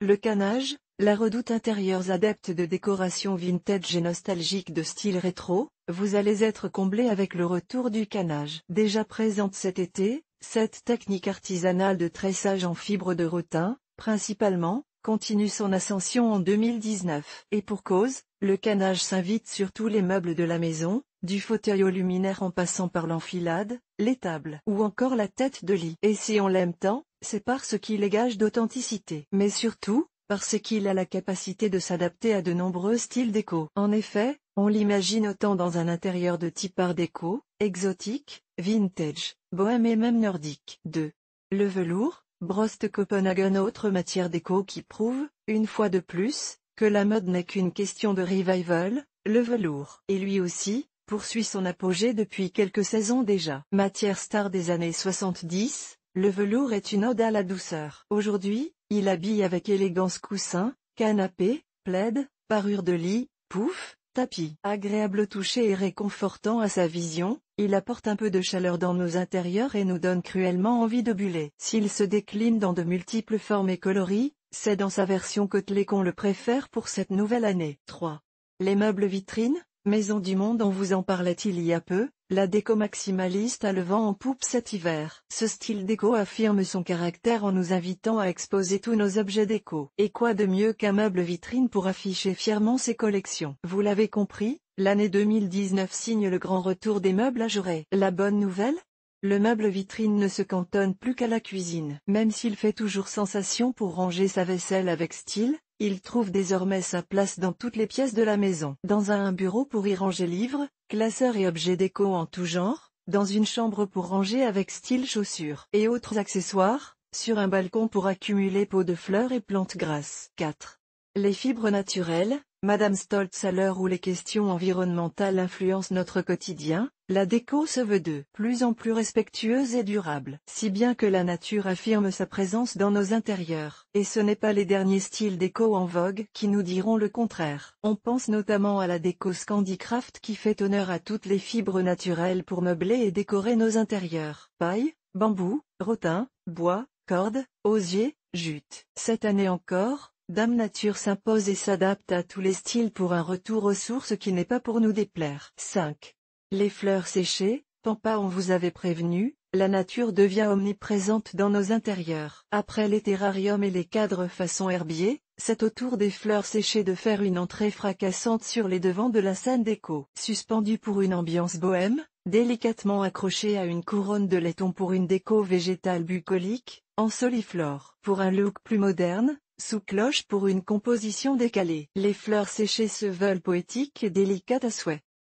Le canage, la redoute intérieure adepte de décoration vintage et nostalgique de style rétro, vous allez être comblé avec le retour du canage. Déjà présente cet été, cette technique artisanale de tressage en fibre de rotin, principalement, continue son ascension en 2019. Et pour cause, le canage s'invite sur tous les meubles de la maison, du fauteuil au luminaire en passant par l'enfilade, l'étable ou encore la tête de lit. Et si on l'aime tant, c'est parce qu'il est gage d'authenticité. Mais surtout, parce qu'il a la capacité de s'adapter à de nombreux styles déco. En effet, on l'imagine autant dans un intérieur de type art déco, exotique, vintage, bohème et même nordique. 2. Le velours, Brost Copenhagen autre matière déco qui prouve, une fois de plus, que la mode n'est qu'une question de revival, le velours. Et lui aussi, poursuit son apogée depuis quelques saisons déjà. Matière star des années 70, le velours est une ode à la douceur. Aujourd'hui, il habille avec élégance coussin, canapé, plaide, parure de lit, pouf, tapis. Agréable toucher et réconfortant à sa vision, il apporte un peu de chaleur dans nos intérieurs et nous donne cruellement envie de buller. S'il se décline dans de multiples formes et coloris, c'est dans sa version côtelée qu'on le préfère pour cette nouvelle année. 3. Les meubles vitrines, Maison du Monde on vous en parlait il y a peu, la déco maximaliste a le vent en poupe cet hiver. Ce style déco affirme son caractère en nous invitant à exposer tous nos objets déco. Et quoi de mieux qu'un meuble vitrine pour afficher fièrement ses collections Vous l'avez compris, l'année 2019 signe le grand retour des meubles à La bonne nouvelle le meuble vitrine ne se cantonne plus qu'à la cuisine. Même s'il fait toujours sensation pour ranger sa vaisselle avec style, il trouve désormais sa place dans toutes les pièces de la maison. Dans un bureau pour y ranger livres, classeurs et objets déco en tout genre, dans une chambre pour ranger avec style chaussures et autres accessoires, sur un balcon pour accumuler pots de fleurs et plantes grasses. 4. Les fibres naturelles, Madame Stoltz à l'heure où les questions environnementales influencent notre quotidien, la déco se veut de plus en plus respectueuse et durable, si bien que la nature affirme sa présence dans nos intérieurs, et ce n'est pas les derniers styles déco en vogue qui nous diront le contraire. On pense notamment à la déco Scandicraft qui fait honneur à toutes les fibres naturelles pour meubler et décorer nos intérieurs. Paille, bambou, rotin, bois, corde, osier, jute. Cette année encore, Dame Nature s'impose et s'adapte à tous les styles pour un retour aux sources qui n'est pas pour nous déplaire. 5. Les fleurs séchées, Pampa on vous avait prévenu, la nature devient omniprésente dans nos intérieurs. Après les terrariums et les cadres façon herbier, c'est autour des fleurs séchées de faire une entrée fracassante sur les devants de la scène déco. Suspendue pour une ambiance bohème, délicatement accrochée à une couronne de laiton pour une déco végétale bucolique, en soliflore. Pour un look plus moderne, sous cloche pour une composition décalée. Les fleurs séchées se veulent poétiques et délicates à souhait.